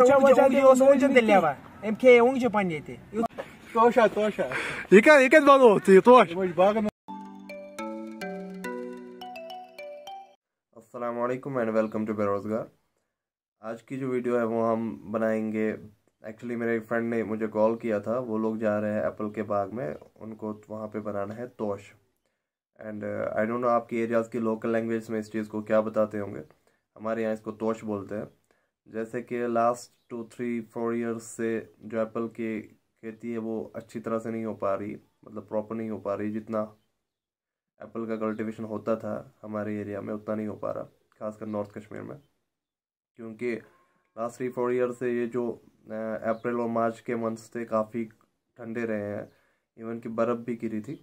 and welcome to बेरोज़गार आज की जो वीडियो है वो हम बनाएंगे एक्चुअली मेरे एक फ्रेंड ने मुझे कॉल किया था वो लोग जा रहे हैं एप्पल के बाग में उनको वहाँ पे बनाना है तोश एंड आई डोंट नो आपके एरियाज़ की लोकल लैंग्वेज में इस चीज़ को क्या बताते होंगे हमारे यहाँ इसको तोश बोलते हैं जैसे कि last two three four years से जो एप्पल की खेती है वो अच्छी तरह से नहीं हो पा रही मतलब प्रॉपर नहीं हो पा रही जितना एप्पल का कल्टिवेशन होता था हमारे एरिया में उतना नहीं हो पा रहा खासकर नॉर्थ कश्मीर में क्योंकि लास्ट थ्री फोर ईयर से ये जो अप्रैल और मार्च के मंथ्स थे काफ़ी ठंडे रहे हैं इवन कि बर्फ़ भी गिरी थी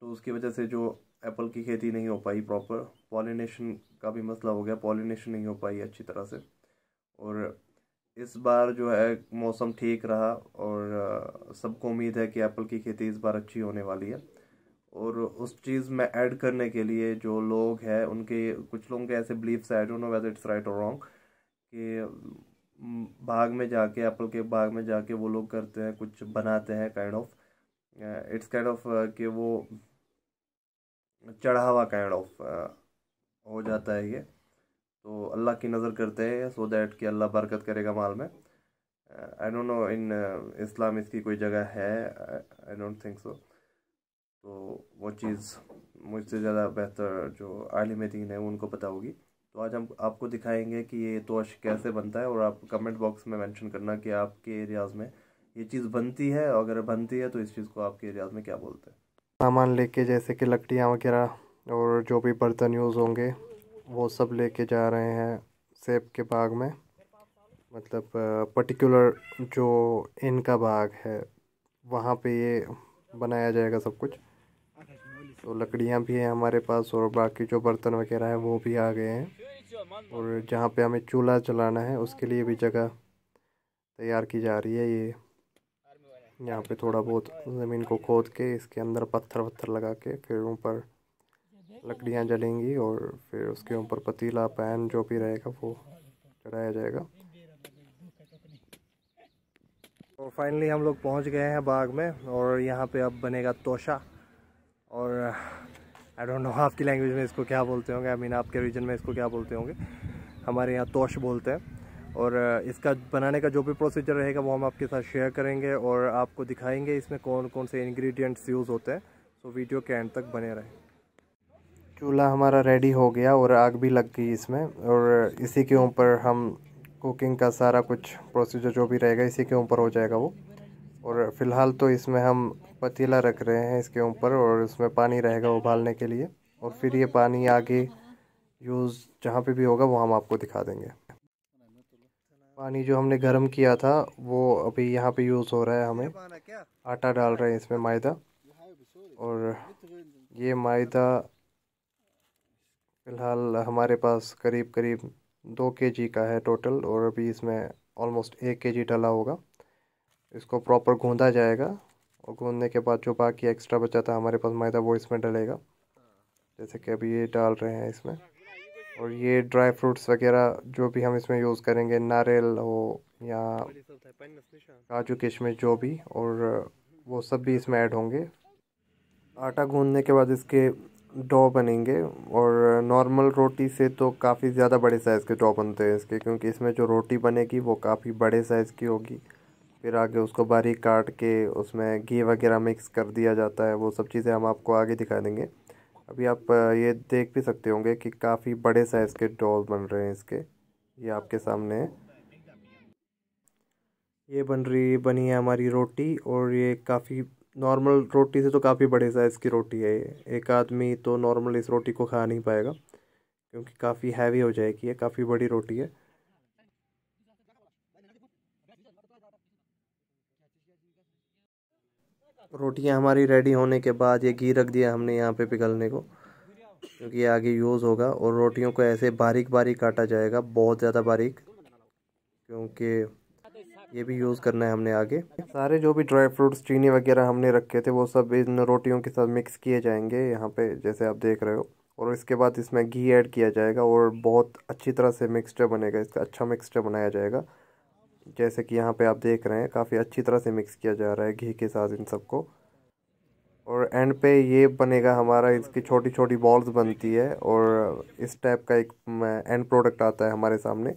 तो उसकी वजह से जो एप्पल की खेती नहीं हो पाई प्रॉपर पॉलिनेशन का भी मसला हो गया पॉलिनेशन नहीं हो पाई अच्छी तरह से और इस बार जो है मौसम ठीक रहा और सबको उम्मीद है कि एप्पल की खेती इस बार अच्छी होने वाली है और उस चीज़ में ऐड करने के लिए जो लोग हैं उनके कुछ लोगों के ऐसे बिलीव्स है don't know whether it's right और रॉन्ग कि बाग में जाके एप्पल के बाग में जाके वो लोग करते हैं कुछ बनाते हैं kind of it's kind of कि वो चढ़ावा काइंड ऑफ हो जाता है ये तो अल्लाह की नज़र करते हैं सो दैट कि अल्लाह बरकत करेगा माल में आई डोंट नो इन इस्लाम इसकी कोई जगह है आई डोंट थिंक सो तो वो चीज़ मुझसे ज़्यादा बेहतर जो आलिम दीन है उनको पता होगी तो आज हम आपको दिखाएंगे कि ये तोश कैसे बनता है और आप कमेंट बॉक्स में मेंशन करना कि आपके एरियाज़ में ये चीज़ बनती है और अगर बनती है तो इस चीज़ को आपके एरियाज़ में क्या बोलते हैं सामान लेके जैसे कि लकड़ियाँ वगैरह और जो भी बर्तन यूज़ होंगे वो सब लेके जा रहे हैं सेब के बाग में मतलब पर्टिकुलर जो इनका बाग है वहाँ पे ये बनाया जाएगा सब कुछ तो लकड़ियाँ भी हैं हमारे पास और बाकी जो बर्तन वगैरह हैं वो भी आ गए हैं और जहाँ पे हमें चूल्हा चलाना है उसके लिए भी जगह तैयार की जा रही है ये यहाँ पे थोड़ा बहुत ज़मीन को खोद के इसके अंदर पत्थर वत्थर लगा के फिर ऊपर लकड़ियाँ जलेंगी और फिर उसके ऊपर पतीला पैन जो भी रहेगा वो चढ़ाया जाएगा तो फाइनली हम लोग पहुँच गए हैं बाग में और यहाँ पे अब बनेगा तोशा और आई डोंट नो आपकी लैंग्वेज में इसको क्या बोलते होंगे आई I मीन mean, आपके रीजन में इसको क्या बोलते होंगे हमारे यहाँ तोश बोलते हैं और इसका बनाने का जो भी प्रोसीजर रहेगा वो हम आपके साथ शेयर करेंगे और आपको दिखाएंगे इसमें कौन कौन से इंग्रेडिएंट्स यूज़ होते हैं सो वीडियो के एंड तक बने रहें चूल्हा हमारा रेडी हो गया और आग भी लग गई इसमें और इसी के ऊपर हम कुकिंग का सारा कुछ प्रोसीजर जो भी रहेगा इसी के ऊपर हो जाएगा वो और फ़िलहाल तो इसमें हम पतीला रख रहे हैं इसके ऊपर और इसमें पानी रहेगा उबालने के लिए और फिर ये पानी आगे यूज़ जहाँ पे भी होगा वो हम आपको दिखा देंगे पानी जो हमने गर्म किया था वो अभी यहाँ पे यूज़ हो रहा है हमें आटा डाल रहे हैं इसमें मैदा और ये मैदा फ़िलहाल हमारे पास करीब करीब दो के जी का है टोटल और अभी इसमें ऑलमोस्ट एक के जी डला होगा इसको प्रॉपर गूँधा जाएगा और गूँधने के बाद जो बाकी एक्स्ट्रा बचा था हमारे पास मैदा वो इसमें डलेगा जैसे कि अभी ये डाल रहे हैं इसमें और ये ड्राई फ्रूट्स वगैरह जो भी हम इसमें यूज़ करेंगे नारियल हो या काजू किशमिश जो भी और वो सब भी इसमें ऐड होंगे आटा गूँधने के बाद इसके डो बनेंगे और नॉर्मल रोटी से तो काफ़ी ज़्यादा बड़े साइज़ के डो बनते हैं इसके क्योंकि इसमें जो रोटी बनेगी वो काफ़ी बड़े साइज़ की होगी फिर आगे उसको बारीक काट के उसमें घी वगैरह मिक्स कर दिया जाता है वो सब चीज़ें हम आपको आगे दिखा देंगे अभी आप ये देख भी सकते होंगे कि काफ़ी बड़े साइज़ के डॉल बन रहे हैं इसके ये आपके सामने है ये बन रही बनी है हमारी रोटी और ये काफ़ी नॉर्मल रोटी से तो काफ़ी बड़े साइज़ की रोटी है ये एक आदमी तो नॉर्मल इस रोटी को खा नहीं पाएगा क्योंकि काफ़ी हैवी हो जाएगी ये काफ़ी बड़ी रोटी है रोटियां हमारी रेडी होने के बाद ये घी रख दिया हमने यहाँ पे पिघलने को क्योंकि ये आगे यूज़ होगा और रोटियों को ऐसे बारीक बारीक काटा जाएगा बहुत ज़्यादा बारीक क्योंकि ये भी यूज़ करना है हमने आगे सारे जो भी ड्राई फ्रूट्स चीनी वगैरह हमने रखे थे वो सब इन रोटियों के साथ मिक्स किए जाएंगे यहाँ पे जैसे आप देख रहे हो और इसके बाद इसमें घी ऐड किया जाएगा और बहुत अच्छी तरह से मिक्सचर बनेगा इसका अच्छा मिक्सचर बनाया जाएगा जैसे कि यहाँ पे आप देख रहे हैं काफ़ी अच्छी तरह से मिक्स किया जा रहा है घी के साथ इन सबको और एंड पे ये बनेगा हमारा इसकी छोटी छोटी बॉल्स बनती है और इस टाइप का एक एंड प्रोडक्ट आता है हमारे सामने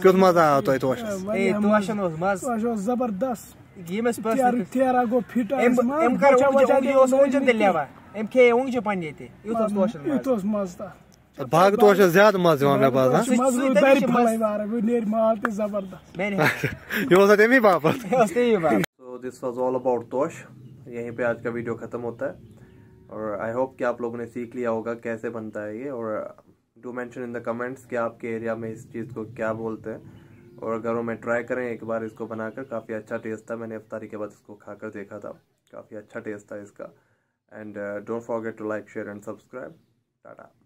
کیُتھ مَزٕ آو تۄہہِ توشَس ہے توشَن اوس مَزٕ توش اوس زَبردست ییٚمِس ٹیرا گوٚو فِٹ أمۍ کٔر اوٚنٛگجہِ اوس اوٚنٛگجَن تہِ لیوان أمۍ کھیٚیے اوٚنٛگجہِ پنٛنہِ ییٚتہِ یُتھ اوس توشَن یُتھ اوس مَزٕ تَتھ باغہٕ توش چھِ زیادٕ مَزٕ یِوان مےٚ باسان نیرِ مال تہِ زَبردست یہِ اوس تَمہِ باپَتھ दिस वॉज ऑल अबाउट तोश यहीं पे आज का वीडियो ख़त्म होता है और आई होप कि आप लोगों ने सीख लिया होगा कैसे बनता है ये और do mention in the comments कि आपके एरिया में इस चीज़ को क्या बोलते हैं और घरों में ट्राई करें एक बार इसको बनाकर काफ़ी अच्छा टेस्ट था मैंने अफ्तारी के बाद इसको खाकर देखा था काफ़ी अच्छा टेस्ट था इसका and don't forget to like share and subscribe Tata